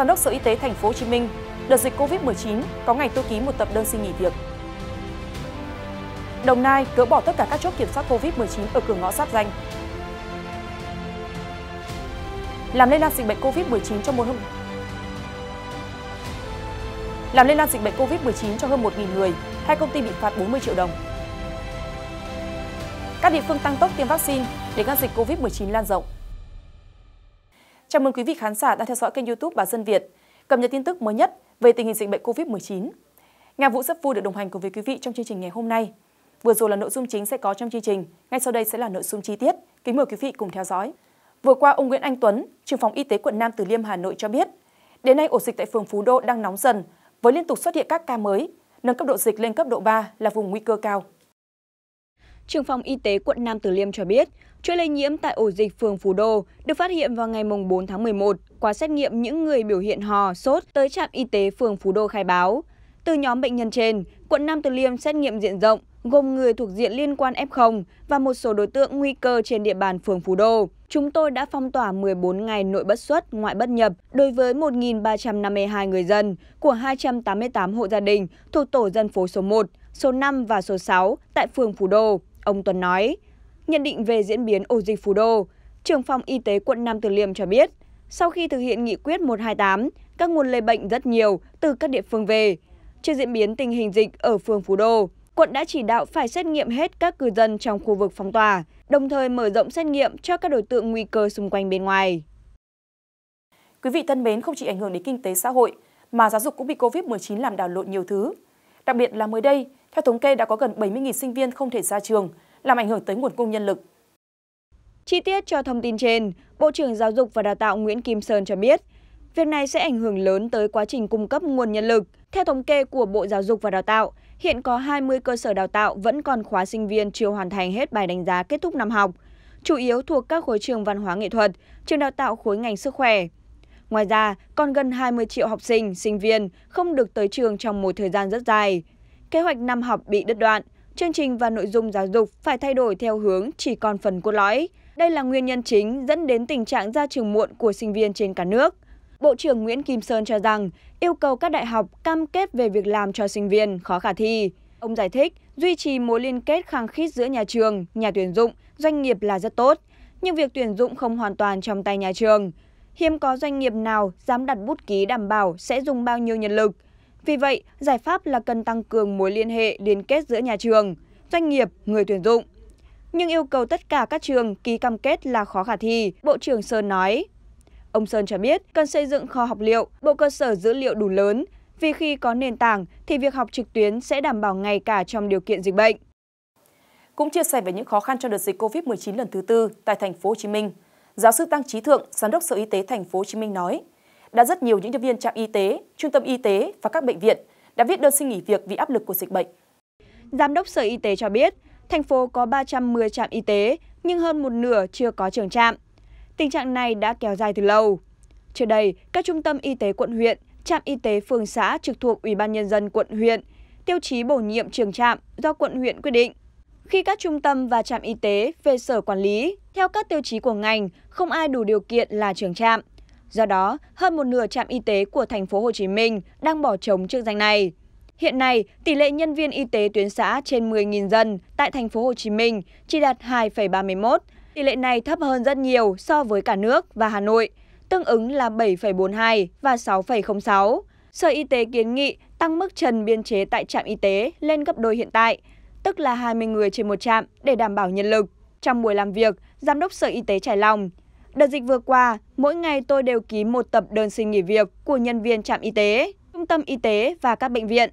Giám đốc Sở Y tế Thành phố Hồ Chí Minh, đợt dịch Covid-19 có ngày tôi ký một tập đơn xin nghỉ việc. Đồng Nai gỡ bỏ tất cả các chốt kiểm soát Covid-19 ở cửa ngõ giáp danh. Làm lây lan dịch bệnh Covid-19 cho một hơn làm lây lan dịch bệnh Covid-19 cho hơn 1.000 người, hai công ty bị phạt 40 triệu đồng. Các địa phương tăng tốc tiêm vaccine để ngăn dịch Covid-19 lan rộng. Chào mừng quý vị khán giả đang theo dõi kênh YouTube Bà Dân Việt, cập nhật tin tức mới nhất về tình hình dịch bệnh COVID-19. Nga Vũ rất vui được đồng hành cùng với quý vị trong chương trình ngày hôm nay. Vừa rồi là nội dung chính sẽ có trong chương trình, ngay sau đây sẽ là nội dung chi tiết. Kính mời quý vị cùng theo dõi. Vừa qua, ông Nguyễn Anh Tuấn, trưởng phòng y tế quận Nam Từ Liêm Hà Nội cho biết, đến nay ổ dịch tại phường Phú Đô đang nóng dần với liên tục xuất hiện các ca mới, nâng cấp độ dịch lên cấp độ 3 là vùng nguy cơ cao trưởng phòng y tế quận nam Từ liêm cho biết chuỗi lây nhiễm tại ổ dịch phường phú đô được phát hiện vào ngày bốn tháng một một qua xét nghiệm những người biểu hiện hò sốt tới trạm y tế phường phú đô khai báo từ nhóm bệnh nhân trên quận nam Từ liêm xét nghiệm diện rộng gồm người thuộc diện liên quan F0 và một số đối tượng nguy cơ trên địa bàn phường Phú Đô. Chúng tôi đã phong tỏa 14 ngày nội bất xuất, ngoại bất nhập đối với 1.352 người dân của 288 hộ gia đình thuộc tổ dân phố số 1, số 5 và số 6 tại phường Phú Đô ông tuấn nói nhận định về diễn biến ổ dịch phú đô trưởng phòng y tế quận nam từ liêm cho biết sau khi thực hiện nghị quyết 128, các nguồn lây bệnh rất nhiều từ các địa phương về trước diễn biến tình hình dịch ở phường phú đô quận đã chỉ đạo phải xét nghiệm hết các cư dân trong khu vực phong tỏa đồng thời mở rộng xét nghiệm cho các đối tượng nguy cơ xung quanh bên ngoài Quý vị thân mến, không chỉ ảnh hưởng đến kinh tế xã hội, mà giáo dục cũng bị COVID-19 làm đảo lộn nhiều thứ. Đặc biệt là mới đây, theo thống kê, đã có gần 70.000 sinh viên không thể ra trường, làm ảnh hưởng tới nguồn cung nhân lực. Chi tiết cho thông tin trên, Bộ trưởng Giáo dục và Đào tạo Nguyễn Kim Sơn cho biết, việc này sẽ ảnh hưởng lớn tới quá trình cung cấp nguồn nhân lực. Theo thống kê của Bộ Giáo dục và Đào tạo, hiện có 20 cơ sở đào tạo vẫn còn khóa sinh viên chưa hoàn thành hết bài đánh giá kết thúc năm học, chủ yếu thuộc các khối trường văn hóa nghệ thuật, trường đào tạo khối ngành sức khỏe. Ngoài ra, còn gần 20 triệu học sinh, sinh viên không được tới trường trong một thời gian rất dài kế hoạch năm học bị đứt đoạn, chương trình và nội dung giáo dục phải thay đổi theo hướng chỉ còn phần cốt lõi. Đây là nguyên nhân chính dẫn đến tình trạng ra trường muộn của sinh viên trên cả nước. Bộ trưởng Nguyễn Kim Sơn cho rằng yêu cầu các đại học cam kết về việc làm cho sinh viên khó khả thi. Ông giải thích duy trì mối liên kết khăng khít giữa nhà trường, nhà tuyển dụng, doanh nghiệp là rất tốt, nhưng việc tuyển dụng không hoàn toàn trong tay nhà trường. Hiếm có doanh nghiệp nào dám đặt bút ký đảm bảo sẽ dùng bao nhiêu nhân lực – vì vậy giải pháp là cần tăng cường mối liên hệ liên kết giữa nhà trường doanh nghiệp người tuyển dụng nhưng yêu cầu tất cả các trường ký cam kết là khó khả thi bộ trưởng sơn nói ông sơn cho biết cần xây dựng kho học liệu bộ cơ sở dữ liệu đủ lớn vì khi có nền tảng thì việc học trực tuyến sẽ đảm bảo ngay cả trong điều kiện dịch bệnh cũng chia sẻ về những khó khăn trong đợt dịch COVID-19 lần thứ tư tại thành phố Hồ Chí Minh. Giáo sư Tăng Trí Thượng, giám đốc Sở Y tế thành phố Hồ Chí Minh nói: đã rất nhiều những nhân viên trạm y tế, trung tâm y tế và các bệnh viện đã viết đơn xin nghỉ việc vì áp lực của dịch bệnh. Giám đốc Sở Y tế cho biết, thành phố có 310 trạm y tế, nhưng hơn một nửa chưa có trường trạm. Tình trạng này đã kéo dài từ lâu. Trước đây, các trung tâm y tế quận huyện, trạm y tế phường xã trực thuộc Ủy ban nhân dân quận huyện, tiêu chí bổ nhiệm trường trạm do quận huyện quyết định. Khi các trung tâm và trạm y tế về sở quản lý theo các tiêu chí của ngành, không ai đủ điều kiện là trường trạm do đó hơn một nửa trạm y tế của thành phố Hồ Chí Minh đang bỏ trống chức danh này hiện nay tỷ lệ nhân viên y tế tuyến xã trên 10.000 dân tại thành phố Hồ Chí Minh chỉ đạt 2,31 tỷ lệ này thấp hơn rất nhiều so với cả nước và hà nội tương ứng là 7,42 và 6,06. Sở Y tế kiến nghị tăng mức trần biên chế tại trạm y tế lên gấp đôi hiện tại, tức là 20 người trên một trạm để đảm bảo nhân lực. Trong buổi làm việc, Giám đốc Sở Y tế trải lòng, Đợt dịch vừa qua, mỗi ngày tôi đều ký một tập đơn xin nghỉ việc của nhân viên trạm y tế, trung tâm y tế và các bệnh viện.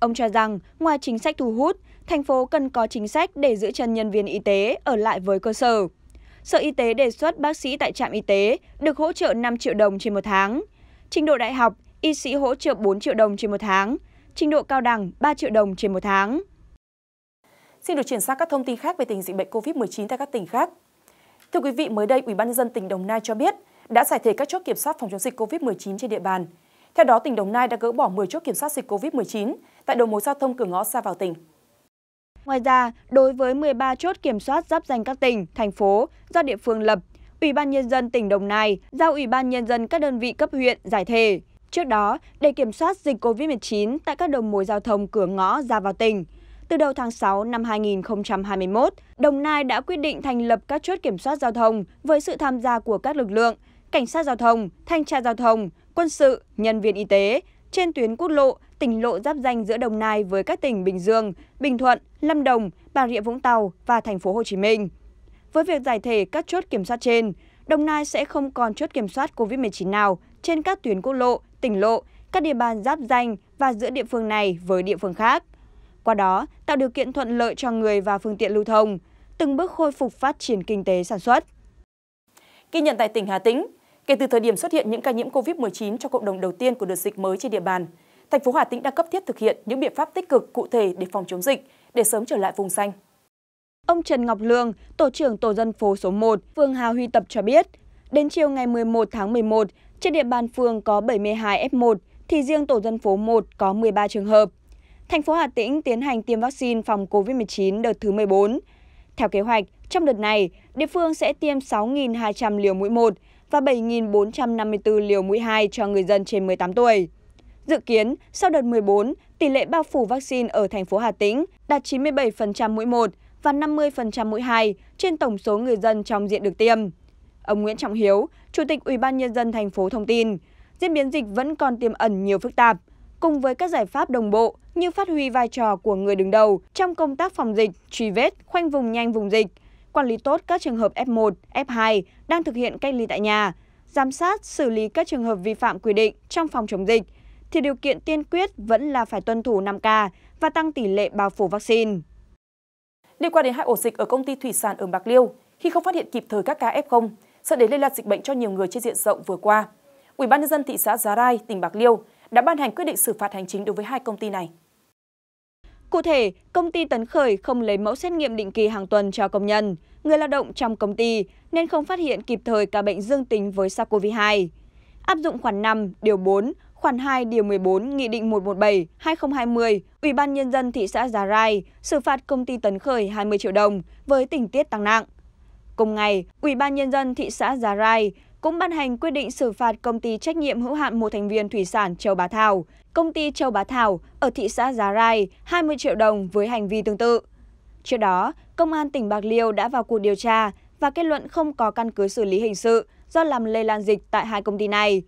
Ông cho rằng, ngoài chính sách thu hút, thành phố cần có chính sách để giữ chân nhân viên y tế ở lại với cơ sở. Sở Y tế đề xuất bác sĩ tại trạm y tế được hỗ trợ 5 triệu đồng trên một tháng. Trình độ đại học, y sĩ hỗ trợ 4 triệu đồng trên một tháng. Trình độ cao đẳng, 3 triệu đồng trên một tháng. Xin được chuyển sang các thông tin khác về tình dịch bệnh COVID-19 tại các tỉnh khác. Thưa quý vị, mới đây Ủy ban nhân dân tỉnh Đồng Nai cho biết đã giải thể các chốt kiểm soát phòng chống dịch COVID-19 trên địa bàn. Theo đó, tỉnh Đồng Nai đã gỡ bỏ 10 chốt kiểm soát dịch COVID-19 tại đầu mối giao thông cửa ngõ xa vào tỉnh. Ngoài ra, đối với 13 chốt kiểm soát giáp danh các tỉnh, thành phố do địa phương lập, Ủy ban nhân dân tỉnh Đồng Nai giao Ủy ban nhân dân các đơn vị cấp huyện giải thể. Trước đó, để kiểm soát dịch COVID-19 tại các đầu mối giao thông cửa ngõ ra vào tỉnh, từ đầu tháng 6 năm 2021, Đồng Nai đã quyết định thành lập các chốt kiểm soát giao thông với sự tham gia của các lực lượng, cảnh sát giao thông, thanh tra giao thông, quân sự, nhân viên y tế trên tuyến quốc lộ, tỉnh lộ giáp danh giữa Đồng Nai với các tỉnh Bình Dương, Bình Thuận, Lâm Đồng, Bà Rịa Vũng Tàu và thành phố Hồ Chí Minh. Với việc giải thể các chốt kiểm soát trên, Đồng Nai sẽ không còn chốt kiểm soát COVID-19 nào trên các tuyến quốc lộ, tỉnh lộ, các địa bàn giáp danh và giữa địa phương này với địa phương khác qua đó tạo điều kiện thuận lợi cho người và phương tiện lưu thông, từng bước khôi phục phát triển kinh tế sản xuất. Ghi nhận tại tỉnh Hà Tĩnh, kể từ thời điểm xuất hiện những ca nhiễm COVID-19 cho cộng đồng đầu tiên của đợt dịch mới trên địa bàn, thành phố Hà Tĩnh đã cấp thiết thực hiện những biện pháp tích cực cụ thể để phòng chống dịch, để sớm trở lại vùng xanh. Ông Trần Ngọc Lương, tổ trưởng tổ dân phố số 1, phường Hà Huy Tập cho biết, đến chiều ngày 11 tháng 11, trên địa bàn phường có 72 F1, thì riêng tổ dân phố 1 có 13 trường hợp thành phố Hà Tĩnh tiến hành tiêm vaccine phòng COVID-19 đợt thứ 14. Theo kế hoạch, trong đợt này, địa phương sẽ tiêm 6.200 liều mũi 1 và 7.454 liều mũi 2 cho người dân trên 18 tuổi. Dự kiến, sau đợt 14, tỷ lệ bao phủ vaccine ở thành phố Hà Tĩnh đạt 97% mũi 1 và 50% mũi 2 trên tổng số người dân trong diện được tiêm. Ông Nguyễn Trọng Hiếu, Chủ tịch Ủy ban nhân dân thành phố thông tin, diễn biến dịch vẫn còn tiềm ẩn nhiều phức tạp, cùng với các giải pháp đồng bộ như phát huy vai trò của người đứng đầu trong công tác phòng dịch, truy vết, khoanh vùng nhanh vùng dịch, quản lý tốt các trường hợp F1, F2 đang thực hiện cách ly tại nhà, giám sát, xử lý các trường hợp vi phạm quy định trong phòng chống dịch, thì điều kiện tiên quyết vẫn là phải tuân thủ 5K và tăng tỷ lệ bao phủ vaccine. Liên quan đến hai ổ dịch ở công ty thủy sản ở Bạc Liêu, khi không phát hiện kịp thời các ca F0, dẫn đến lây lan dịch bệnh cho nhiều người trên diện rộng vừa qua, Ủy ban nhân dân thị xã Giá Rai, tỉnh Bạc Liêu đã ban hành quyết định xử phạt hành chính đối với hai công ty này. Cụ thể, công ty Tấn Khởi không lấy mẫu xét nghiệm định kỳ hàng tuần cho công nhân, người lao động trong công ty nên không phát hiện kịp thời ca bệnh dương tính với SARS-CoV-2. Áp dụng khoản 5, điều 4, khoản 2, điều 14, Nghị định 117-2020, Ủy ban Nhân dân thị xã Già Rai xử phạt công ty Tấn Khởi 20 triệu đồng với tình tiết tăng nặng. Cùng ngày, Ủy ban Nhân dân thị xã Già Rai cũng ban hành quyết định xử phạt công ty trách nhiệm hữu hạn một thành viên thủy sản Châu Bá Thảo, công ty Châu Bá Thảo ở thị xã Giá Rai 20 triệu đồng với hành vi tương tự. Trước đó, Công an tỉnh Bạc Liêu đã vào cuộc điều tra và kết luận không có căn cứ xử lý hình sự do làm lây lan dịch tại hai công ty này.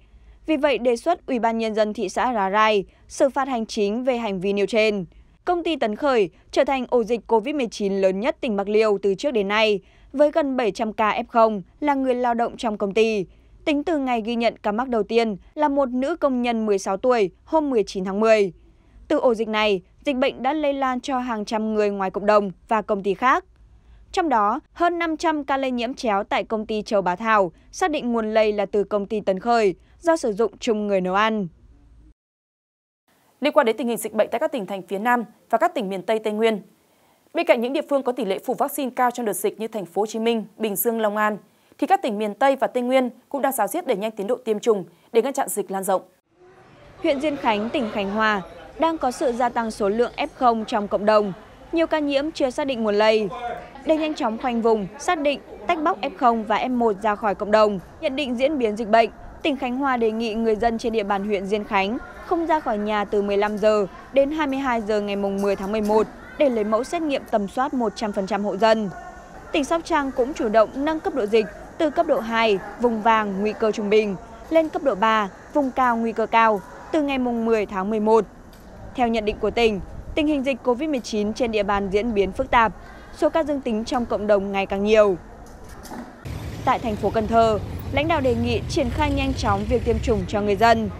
Vì vậy, đề xuất Ủy ban Nhân dân thị xã Rà Rai xử phạt hành chính về hành vi nêu trên. Công ty Tấn Khởi trở thành ổ dịch COVID-19 lớn nhất tỉnh Bạc Liêu từ trước đến nay, với gần 700 ca F0 là người lao động trong công ty. Tính từ ngày ghi nhận ca mắc đầu tiên là một nữ công nhân 16 tuổi hôm 19 tháng 10. Từ ổ dịch này, dịch bệnh đã lây lan cho hàng trăm người ngoài cộng đồng và công ty khác. Trong đó, hơn 500 ca lây nhiễm chéo tại công ty Châu Bá Thảo, xác định nguồn lây là từ công ty Tấn Khởi, do sử dụng chung người nấu ăn. Liên quan đến tình hình dịch bệnh tại các tỉnh thành phía Nam và các tỉnh miền Tây Tây Nguyên, Bên cạnh những địa phương có tỷ lệ phủ vaccine cao trong đợt dịch như Thành phố Hồ Chí Minh, Bình Dương, Long An, thì các tỉnh miền Tây và Tây Nguyên cũng đang giáo diết để nhanh tiến độ tiêm chủng để ngăn chặn dịch lan rộng. Huyện Diên Khánh, tỉnh Khánh Hòa đang có sự gia tăng số lượng F0 trong cộng đồng, nhiều ca nhiễm chưa xác định nguồn lây. Để nhanh chóng khoanh vùng, xác định, tách bóc F0 và F1 ra khỏi cộng đồng, nhận định diễn biến dịch bệnh, tỉnh Khánh Hòa đề nghị người dân trên địa bàn huyện Diên Khánh không ra khỏi nhà từ 15 giờ đến 22 giờ ngày mùng 10 tháng 11 để lấy mẫu xét nghiệm tầm soát 100% hộ dân. Tỉnh Sóc Trăng cũng chủ động nâng cấp độ dịch từ cấp độ 2, vùng vàng nguy cơ trung bình, lên cấp độ 3, vùng cao nguy cơ cao từ ngày 10 tháng 11. Theo nhận định của tỉnh, tình hình dịch COVID-19 trên địa bàn diễn biến phức tạp, số ca dương tính trong cộng đồng ngày càng nhiều. Tại thành phố Cần Thơ, lãnh đạo đề nghị triển khai nhanh chóng việc tiêm chủng cho người dân.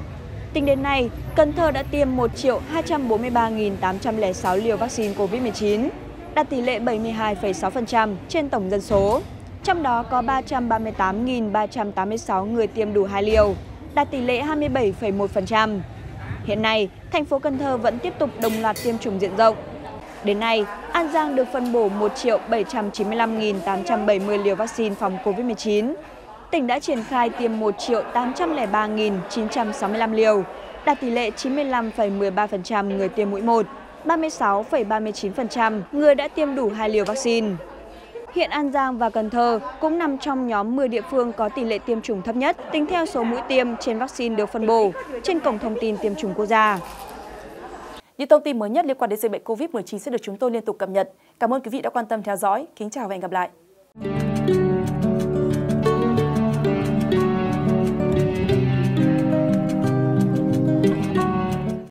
Tính đến nay, Cần Thơ đã tiêm 1.243.806 liều vaccine COVID-19, đạt tỷ lệ 72,6% trên tổng dân số. Trong đó có 338.386 người tiêm đủ hai liều, đạt tỷ lệ 27,1%. Hiện nay, thành phố Cần Thơ vẫn tiếp tục đồng loạt tiêm chủng diện rộng. Đến nay, An Giang được phân bổ 1.795.870 liều vaccine phòng COVID-19 tỉnh đã triển khai tiêm 1 803.965 liều, đạt tỷ lệ 95,13% người tiêm mũi 1, 36,39% người đã tiêm đủ 2 liều vaccine. Hiện An Giang và Cần Thơ cũng nằm trong nhóm 10 địa phương có tỷ lệ tiêm chủng thấp nhất tính theo số mũi tiêm trên vaccine được phân bổ trên Cổng Thông tin Tiêm chủng Quốc gia. Những thông tin mới nhất liên quan đến dịch bệnh COVID-19 sẽ được chúng tôi liên tục cập nhật. Cảm ơn quý vị đã quan tâm theo dõi. Kính chào và hẹn gặp lại.